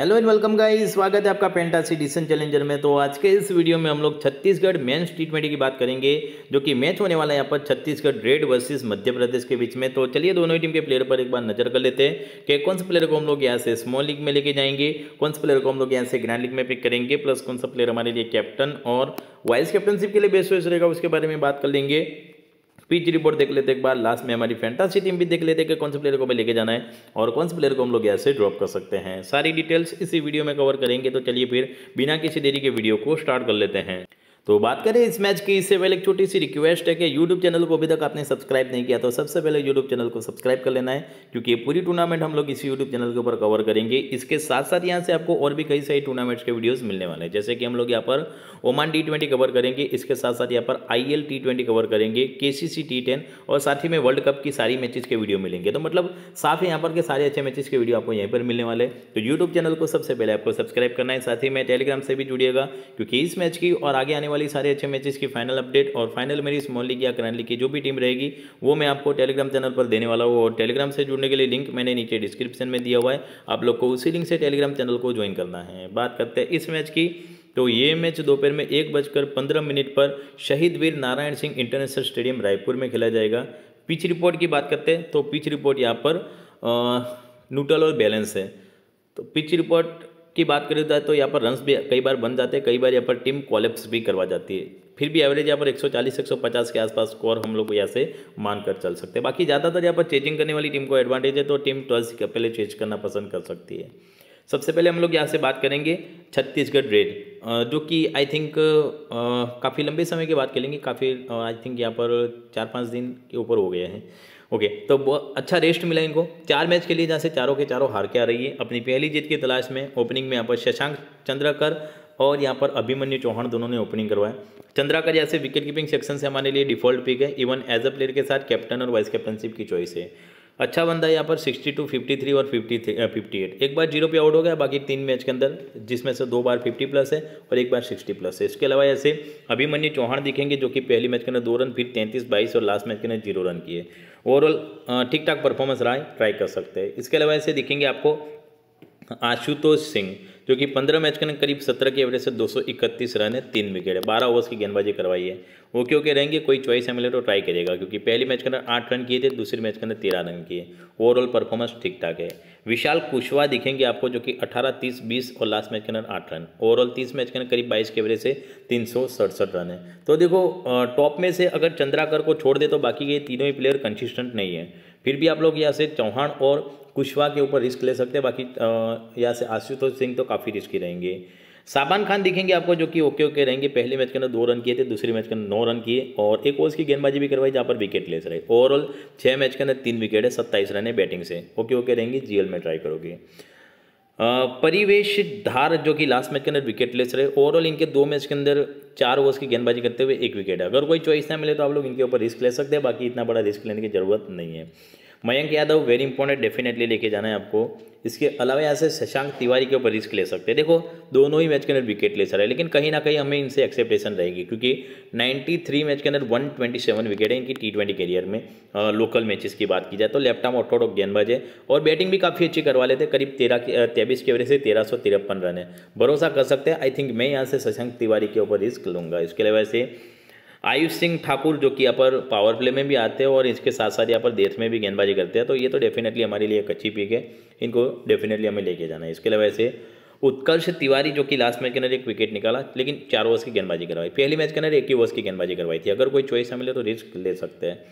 hello and welcome guys स्वागत है आपका पेंटासी डिसन चैलेंजर में तो आज के इस वीडियो में हम लोग छत्तीसगढ़ मेंस टी ट्वेंटी की बात करेंगे जो कि मैच होने वाला है यहाँ पर छत्तीसगढ़ रेड वर्सेस मध्य प्रदेश के बीच में तो चलिए दोनों ही टीम के प्लेयर पर एक बार नजर कर लेते हैं कि कौन से प्लेयर को हम लोग यहाँ से स्मॉल लीग में लेके जाएंगे कौन से प्लेयर को हम लोग यहाँ से ग्रैंड लीग में पिक करेंगे प्लस कौन सा प्लेयर हमारे लिए कैप्टन और वाइस कैप्टनशिप के लिए बेस्ट वेस्ट रहेगा उसके बारे में बात कर लेंगे पिच रिपोर्ट देख लेते एक बार लास्ट में हमारी फैंटासी टीम भी देख लेते हैं कि कौन से प्लेयर को हमें लेके जाना है और कौन से प्लेयर को हम लोग से ड्रॉप कर सकते हैं सारी डिटेल्स इसी वीडियो में कवर करेंगे तो चलिए फिर बिना किसी देरी के वीडियो को स्टार्ट कर लेते हैं तो बात करें इस मैच की इससे पहले एक छोटी सी रिक्वेस्ट है कि यूट्यूब चैनल को अभी तक आपने सब्सक्राइब नहीं किया तो सबसे पहले यूट्यूब चैनल को सब्सक्राइब कर लेना है क्योंकि ये पूरी टूर्नामेंट हम लोग इसी यूट्यूब चैनल के ऊपर कवर करेंगे इसके साथ साथ यहाँ से आपको और भी कई सारी टूर्नामेंट्स के वीडियोज़ मिलने वाले हैं जैसे कि हम लोग यहाँ पर ओमान टी ट्वेंटी कवर करेंगे इसके साथ साथ यहाँ पर I L T twenty cover करेंगे के सी टी टेन और साथ ही में वर्ल्ड कप की सारी मैचेज के वीडियो मिलेंगे तो मतलब साफ यहाँ पर के सारे अच्छे मैचेज के वीडियो आपको यहीं पर मिलने वाले तो यूट्यूब चैनल को सबसे पहले आपको सब्सक्राइब करना है साथ ही में टेलीग्राम से भी जुड़िएगा क्योंकि इस मैच की और आगे आने वाली सारे अच्छे मैचेस की फाइनल अपडेट और फाइनल मेरी स्मॉल लीग या करंट लीग की जो भी टीम रहेगी वो मैं आपको टेलीग्राम चैनल पर देने वाला हूँ और टेलीग्राम से जुड़ने के लिए लिंक मैंने नीचे डिस्क्रिप्शन में दिया हुआ है आप लोग को उसी लिंक से टेलीग्राम चैनल को ज्वाइन करना है बात करते हैं इस मैच की तो ये मैच दोपहर में एक बजकर पंद्रह मिनट पर शहीद वीर नारायण सिंह इंटरनेशनल स्टेडियम रायपुर में खेला जाएगा पिच रिपोर्ट की बात करते हैं तो पिच रिपोर्ट यहाँ पर न्यूट्रल और बैलेंस है तो पिच रिपोर्ट की बात करें जाए तो, तो यहाँ पर रन्स भी कई बार बन जाते हैं कई बार यहाँ पर टीम कॉलेप्स भी करवा जाती है फिर भी एवरेज यहाँ पर 140 150 के आसपास स्कोर हम लोग यहाँ से मानकर चल सकते हैं बाकी ज़्यादातर यहाँ पर चेंजिंग करने वाली टीम को एडवांटेज है तो टीम ट्वेल्थ का पहले चेंज करना पसंद कर सकती है सबसे पहले हम लोग यहाँ से बात करेंगे छत्तीसगढ़ रेड जो कि आई थिंक काफ़ी लंबे समय की बात करेंगे काफ़ी आई थिंक यहाँ पर चार पाँच दिन के ऊपर हो गया है ओके तो बहुत अच्छा रेस्ट मिला इनको चार मैच के लिए जहाँ से चारों के चारों हार के आ रही है अपनी पहली जीत की तलाश में ओपनिंग में यहाँ पर शशांक चंद्रकर और यहाँ पर अभिमन्यु चौहान दोनों ने ओपनिंग करवाया चंद्राकर जैसे विकेट कीपिंग सेक्शन से हमारे लिए डिफॉल्ट पिक है इवन एज अ प्लेयर के साथ कैप्टन और वाइस कैप्टनशिप की चॉइस है अच्छा बंदा यहाँ पर सिक्सटी टू फिफ्टी थ्री और फिफ्टी फिफ्टी एट एक बार जीरो पे आउट हो गया बाकी तीन मैच के अंदर जिसमें से दो बार फिफ्टी प्लस है और एक बार सिक्सटी प्लस है इसके अलावा ऐसे अभिमन्यु चौहान दिखेंगे जो कि पहली मैच के अंदर दो रन फिर तैंतीस बाईस और लास्ट मैच के अंदर जीरो रन किए ओवरऑल ठीक ठाक परफॉर्मेंस रहा है ट्राई कर सकते हैं इसके अलावा ऐसे दिखेंगे आपको आशुतोष सिंह जो कि पंद्रह मैच के करीब सत्रह के एवरेज से दो सौ इकतीस रन है तीन विकेट है बारह ओवर्स की गेंदबाजी करवाई है ओके ओके रहेंगे कोई चॉइस है मिले तो ट्राई करेगा क्योंकि पहली मैच के अंदर आठ रन किए थे दूसरी मैच के अंदर तेरह रन किए ओवरऑल परफॉर्मेंस ठीक ठाक है विशाल कुशवाहा दिखेंगे आपको जो कि अठारह तीस बीस और लास्ट मैच के अंदर आठ रन ओवरऑल तीस मैच के अंदर करीब बाईस के एवरेज से तीन सौ सड़सठ रन है तो देखो टॉप में से अगर चंद्राकर को छोड़ दे तो बाकी के तीनों ही प्लेयर कंसिस्टेंट नहीं है फिर भी आप लोग यहाँ से चौहान और कुशवा के ऊपर रिस्क ले सकते हैं बाकी यहाँ से आशुतोष सिंह तो काफ़ी रिस्की रहेंगे साबान खान दिखेंगे आपको जो कि ओके ओके रहेंगे पहले मैच के अंदर दो रन किए थे दूसरे मैच के अंदर नौ रन किए और एक ओवर की गेंदबाजी भी करवाई जहाँ पर विकेट लेस रहे ओवरऑल छः मैच के अंदर तीन विकेट है सत्ताईस रन है बैटिंग से ओके ओके रहेंगे जीएल में ट्राई करोगे परिवेश धार जो कि लास्ट मैच के अंदर विकेट लेस रहे ओवरऑल इनके दो मैच के अंदर चार ओवर्स की गेंदबाजी करते हुए एक विकेट है अगर कोई चॉइस ना मिले तो आप लोग इनके ऊपर रिस्क ले सकते हैं बाकी इतना बड़ा रिस्क लेने की जरूरत नहीं है Mayank Yadav very important definitely लेके जाना है आपको इसके अलावा यहाँ से शशांक तिवारी के ऊपर रिस्क ले सकते हैं देखो दोनों ही मैच के अंदर विकेट ले सकते हैं लेकिन कहीं ना कहीं हमें इनसे एक्सेप्टेशन रहेगी क्योंकि 93 मैच के अंदर 127 विकेट है इनकी टी ट्वेंटी करियर में आ, लोकल मैचेस की बात की जाए तो लेफ्ट आर्म ऑटोडॉक गेंदबाज है और बैटिंग भी काफ़ी अच्छी करवा लेते करीब तेरह तेईस के एवरेज से तेरह सौ तिरपन रन है भरोसा कर सकते हैं आई थिंक मैं यहाँ से शशांक तिवारी के ऊपर रिस्क लूँगा इसके अलावा से आयुष सिंह ठाकुर जो कि यहाँ पर पावर प्ले में भी आते हैं और इसके साथ साथ यहाँ पर देश में भी गेंदबाजी करते हैं तो ये तो डेफिनेटली हमारे लिए एक अच्छी पिक है इनको डेफिनेटली हमें लेके जाना है इसके अलावा ऐसे उत्कर्ष तिवारी जो कि लास्ट मैच के अंदर एक विकेट निकाला लेकिन चार ओवर्स की गेंदबाजी करवाई पहली मैच के अंदर एक ही ओवर्स की गेंदबाजी करवाई थी अगर कोई चॉइस हमें ले तो रिस्क ले सकते हैं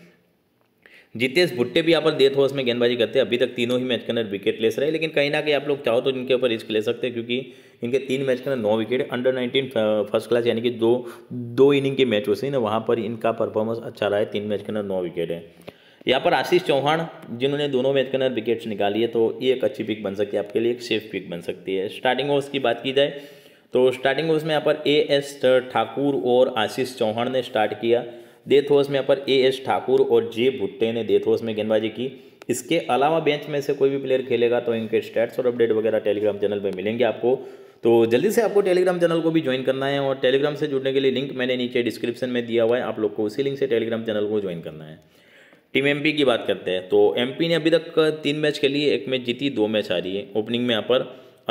जितेश भुट्टे भी यहाँ पर डेथ ओवर्स में गेंदबाजी करते हैं अभी तक तीनों ही मैच के अंदर विकेट लेस रहे लेकिन कहीं ना कहीं आप लोग चाहो तो इनके ऊपर रिस्क ले सकते हैं क्योंकि इनके तीन मैच के अंदर नौ wicket under nineteen first class यानी कि दो दो इनिंग के मैच होते हैं ना वहाँ पर इनका परफॉर्मेंस अच्छा रहा है तीन मैच के अंदर नौ विकेट है यहाँ पर आशीष चौहान जिन्होंने दोनों मैच के अंदर विकेट्स निकाली है तो ये एक अच्छी पिक बन सकती है आपके लिए एक सेफ पिक बन सकती है स्टार्टिंग ओवर्स की बात की जाए तो स्टार्टिंग ओवर्स में यहाँ पर ए एस ठाकुर और आशीष चौहान ने स्टार्ट किया डेथ हाउस में पर ए एस ठाकुर और जे भुट्टे ने डेथ हाउस में गेंदबाजी की इसके अलावा बेंच में से कोई भी प्लेयर खेलेगा तो इनके स्टैट्स और अपडेट वगैरह टेलीग्राम चैनल पर मिलेंगे आपको तो जल्दी से आपको टेलीग्राम चैनल को भी ज्वाइन करना है और टेलीग्राम से जुड़ने के लिए लिंक मैंने नीचे डिस्क्रिप्शन में दिया हुआ है आप लोग को उसी लिंक से टेलीग्राम चैनल को ज्वाइन करना है टीम एमपी की बात करते हैं तो एमपी ने अभी तक तीन मैच खेली एक मैच जीती दो मैच आ रही है ओपनिंग में यहाँ पर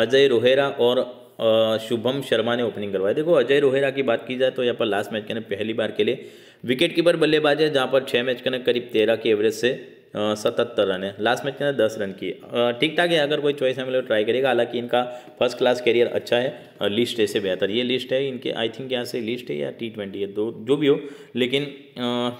अजय रोहेरा और शुभम शर्मा ने ओपनिंग करवाई देखो अजय रोहेरा की बात की जाए तो यहाँ पर लास्ट मैच के ना पहली बार के लिए विकेट कीपर बल्लेबाज है जहाँ पर छः मैच के ना करीब तेरह की एवरेज से सतहत्तर रन है लास्ट मैच के ना दस रन की ठीक ठाक है अगर कोई चॉइस है मतलब ट्राई करेगा हालांकि इनका फर्स्ट क्लास कैरियर अच्छा है और लिस्ट ऐसे बेहतर ये लिस्ट है इनके आई थिंक यहाँ से लिस्ट है या टी ट्वेंटी है दो जो भी हो लेकिन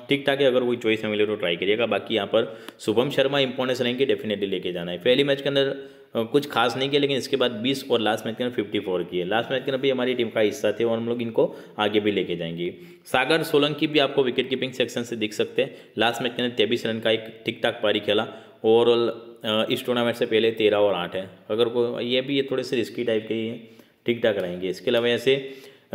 ठीक ठाक है अगर कोई चॉइस है मिले तो ट्राई करिएगा बाकी यहाँ पर शुभम शर्मा इंपॉर्टेंस रहेंगे डेफिनेटली लेके जाना है पहली मैच के अंदर कुछ खास नहीं किया लेकिन इसके बाद बीस और लास्ट मैच के अंदर फिफ्टी फोर किए लास्ट मैच के अंदर भी हमारी टीम का हिस्सा थे और हम लोग इनको आगे भी लेके जाएंगे सागर सोलंकी भी आपको विकेट कीपिंग सेक्शन से दिख सकते हैं लास्ट मैच के अंदर तेबीस रन का एक ठीक ठाक पारी खेला ओवरऑल इस टूर्नामेंट से पहले तेरह और आठ है अगर को ये भी ये थोड़े से रिस्की टाइप के ही ठीक ठाक रहेंगे इसके अलावा ऐसे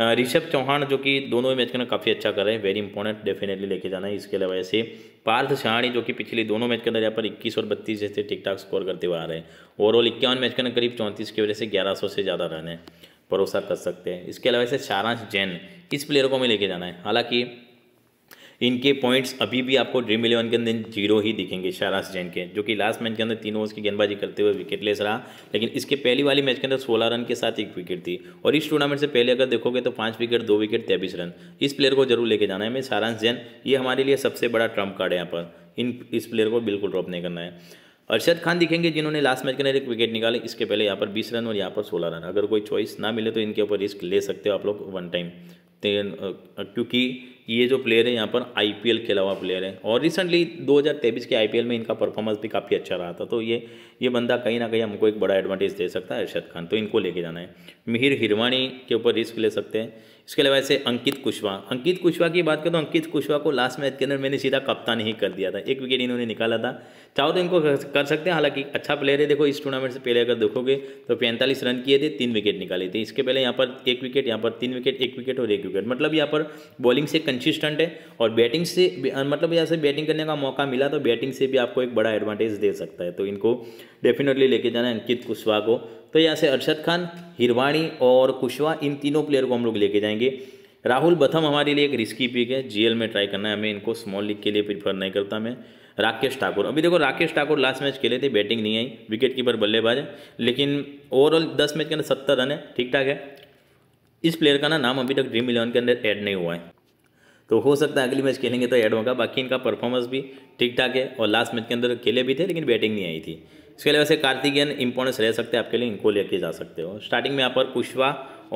ऋषभ चौहान जो कि दोनों ही मैच के अंदर काफ़ी अच्छा कर रहे हैं वेरी इंपॉर्टेंट डेफिनेटली लेके जाना है इसके अलावा ऐसे पार्थ सहानी जो कि पिछले दोनों मैच के अंदर यहाँ पर 21 और 32 जैसे ठीक ठाक स्कोर करते हुए आ रहे हैं ओवरऑल इक्यावन मैच के अंदर करीब 34 की वजह से 1100 से ज़्यादा रन है भरोसा कर सकते हैं इसके अलावा ऐसे सारांश जैन इस प्लेयर को हमें लेके जाना है हालांकि इनके पॉइंट्स अभी भी आपको ड्रीम इलेवन के अंदर जीरो ही दिखेंगे शाहराज जैन के जो कि लास्ट मैच के अंदर तीन ओवर्स की गेंदबाजी करते हुए विकेट लेस रहा लेकिन इसके पहली वाली मैच के अंदर सोलह रन के साथ एक विकेट थी और इस टूर्नामेंट से पहले अगर देखोगे तो पाँच विकेट दो विकेट तेबीस रन इस प्लेयर को जरूर लेके जाना है मैं सारांश जैन ये हमारे लिए सबसे बड़ा ट्रम्प कार्ड है यहाँ पर इन इस प्लेयर को बिल्कुल ड्रॉप नहीं करना है अरशद खान दिखेंगे जिन्होंने लास्ट मैच के अंदर एक विकेट निकाले इसके पहले यहाँ पर बीस रन और यहाँ पर सोलह रन अगर कोई चॉइस ना मिले तो इनके ऊपर रिस्क ले सकते हो आप लोग वन टाइम तेन क्योंकि ये जो प्लेयर है यहाँ पर आईपीएल के अलावा प्लेयर है और रिसेंटली 2023 के आईपीएल में इनका परफॉर्मेंस भी काफ़ी अच्छा रहा था तो ये ये बंदा कहीं ना कहीं हमको एक बड़ा एडवांटेज दे सकता है अरशद खान तो इनको लेके जाना है मिहिर हिरवाणी के ऊपर रिस्क ले सकते हैं इसके अलावा ऐसे अंकित कुशवाहा अंकित कुशवाहा की बात करें तो अंकित कुशवाहा को लास्ट मैच के अंदर मैंने सीधा कप्तान ही कर दिया था एक विकेट इन्होंने निकाला था चाहो तो इनको कर सकते हैं हालांकि अच्छा प्लेयर है देखो इस टूर्नामेंट से पहले अगर देखोगे तो पैंतालीस रन किए थे तीन विकेट निकाले थे इसके पहले यहाँ पर एक विकेट यहाँ पर तीन विकेट एक विकेट और एक विकेट मतलब यहाँ पर बॉलिंग से कंसिस्टेंट है और बैटिंग से मतलब यहाँ से बैटिंग करने का मौका मिला तो बैटिंग से भी आपको एक बड़ा एडवांटेज दे सकता है तो इनको डेफिनेटली लेके जाना है अंकित कुशवाहा को तो यहाँ से अरशद खान हिरवाणी और कुशवा इन तीनों प्लेयर को हम लोग लेके जाएंगे राहुल बथम हमारे लिए एक रिस्की पिक है जीएल में ट्राई करना है हमें इनको स्मॉल लीग के लिए प्रीफर नहीं करता मैं राकेश ठाकुर अभी देखो राकेश ठाकुर लास्ट मैच खेले थे बैटिंग नहीं आई विकेट कीपर बल्लेबाज है लेकिन ओवरऑल दस मैच के अंदर सत्तर रन है ठीक ठाक है इस प्लेयर का ना नाम अभी तक ड्रीम इलेवन के अंदर ऐड नहीं हुआ है तो हो सकता है अगली मैच खेलेंगे तो ऐड होगा बाकी इनका परफॉर्मेंस भी ठीक ठाक है और लास्ट मैच के अंदर खेले भी थे लेकिन बैटिंग नहीं आई थी इसके अलावा से कार्तिकेयन इंपॉर्टेंस रह सकते हैं आपके लिए इनको लेके जा सकते हो स्टार्टिंग में यहाँ पर पुष्पा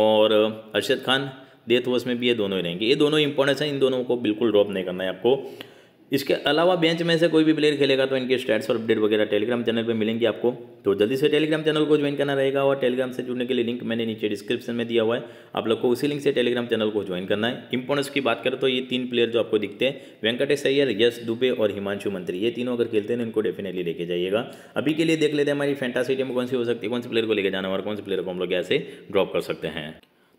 और अर्शद खान डेथ वॉस में भी ये दोनों ही रहेंगे ये दोनों इंपॉर्टेंस हैं इन दोनों को बिल्कुल ड्रॉप नहीं करना है आपको इसके अलावा बेंच में से कोई भी प्लेयर खेलेगा तो इनके स्टैट्स और अपडेट वगैरह टेलीग्राम चैनल पे मिलेंगे आपको तो जल्दी से टेलीग्राम चैनल को ज्वाइन करना रहेगा और टेलीग्राम से जुड़ने के लिए लिंक मैंने नीचे डिस्क्रिप्शन में दिया हुआ है आप लोग को उसी लिंक से टेलीग्राम चैनल को ज्वाइन करना है इंपॉर्टेंस की बात करें तो ये तीन प्लेयर जो आपको दिखते हैं वेंकटेश अय्यर यश दुबे और हिमांशु मंत्री ये तीनों अगर खेलते हैं तो इनको डेफिनेटली लेके जाइएगा अभी के लिए देख लेते हैं हमारी फैंटासी टीम कौन सी हो सकती है कौन से प्लेयर को लेकर जाना और कौन से प्लेयर को हम लोग ऐसे ड्रॉप कर सकते हैं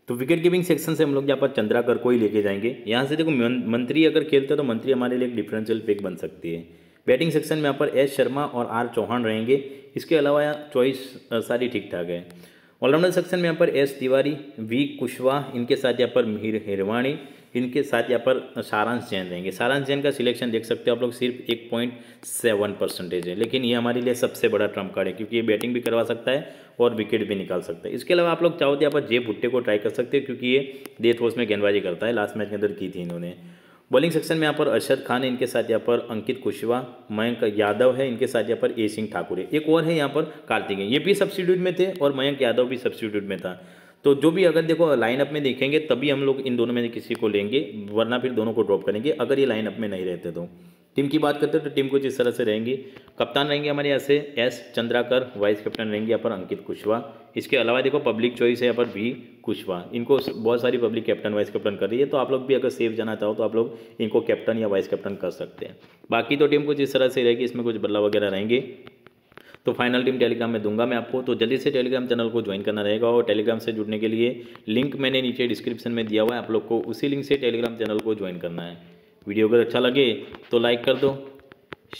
तो विकेट कीपिंग सेक्शन से हम लोग यहाँ पर चंद्राकर को ही लेके जाएंगे यहाँ से देखो मंत्री अगर खेलते हैं तो मंत्री हमारे लिए एक डिफरेंशियल पिक बन सकती है बैटिंग सेक्शन में यहाँ पर एस शर्मा और आर चौहान रहेंगे इसके अलावा यहाँ चॉइस सारी ठीक ठाक है ऑलराउंडर सेक्शन में यहाँ पर एस तिवारी वी कुशवाहा इनके साथ यहाँ पर मिहिर हिरवाणी इनके साथ यहाँ पर सारांश जैन रहेंगे सारांश जैन का सिलेक्शन देख सकते हो आप लोग सिर्फ एक पॉइंट सेवन परसेंटेज है लेकिन ये हमारे लिए सबसे बड़ा ट्रम्प कार्ड है क्योंकि ये बैटिंग भी करवा सकता है और विकेट भी निकाल सकता है इसके अलावा आप लोग चाहो तो यहाँ पर जे भुट्टे को ट्राई कर सकते हो क्योंकि ये डेथ होस में गेंदबाजी करता है लास्ट मैच के अंदर की थी इन्होंने बॉलिंग सेक्शन में यहाँ पर अरशद खान है इनके साथ यहाँ पर अंकित कुशवा मयंक यादव है इनके साथ यहाँ पर ए सिंह ठाकुर है एक और है यहाँ पर कार्तिक है ये भी सब्सिट्यूट में थे और मयंक यादव भी सब्सिट्यूट में था तो जो भी अगर देखो लाइनअप में देखेंगे तभी हम लोग इन दोनों में किसी को लेंगे वरना फिर दोनों को ड्रॉप करेंगे अगर ये लाइनअप में नहीं रहते तो टीम की बात करते हैं तो टीम कुछ इस तरह से रहेंगी कप्तान रहेंगे हमारे यहाँ से एस चंद्राकर वाइस कैप्टन रहेंगे यहाँ पर अंकित कुशवाहा इसके अलावा देखो पब्लिक चॉइस है यहाँ पर वी कुशवाहा इनको बहुत सारी पब्लिक कैप्टन वाइस कैप्टन कर रही है तो आप लोग भी अगर सेफ जाना चाहो तो आप लोग इनको कैप्टन या वाइस कैप्टन कर सकते हैं बाकी तो टीम कुछ इस तरह से रहेगी इसमें कुछ बदलाव वगैरह रहेंगे तो फाइनल टीम टेलीग्राम में दूंगा मैं आपको तो जल्दी से टेलीग्राम चैनल को ज्वाइन करना रहेगा और टेलीग्राम से जुड़ने के लिए लिंक मैंने नीचे डिस्क्रिप्शन में दिया हुआ है आप लोग को उसी लिंक से टेलीग्राम चैनल को ज्वाइन करना है वीडियो अगर अच्छा लगे तो लाइक कर दो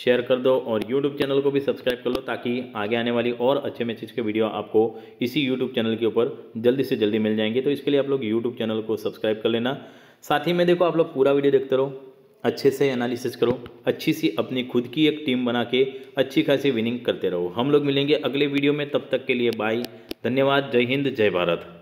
शेयर कर दो और यूट्यूब चैनल को भी सब्सक्राइब कर लो ताकि आगे आने वाली और अच्छे मैसेज के वीडियो आपको इसी यूट्यूब चैनल के ऊपर जल्दी से जल्दी मिल जाएंगे तो इसके लिए आप लोग यूट्यूब चैनल को सब्सक्राइब कर लेना साथ ही में देखो आप लोग पूरा वीडियो देखते रहो अच्छे से एनालिसिस करो अच्छी सी अपनी खुद की एक टीम बना के अच्छी खासी विनिंग करते रहो हम लोग मिलेंगे अगले वीडियो में तब तक के लिए बाय धन्यवाद जय हिंद जय भारत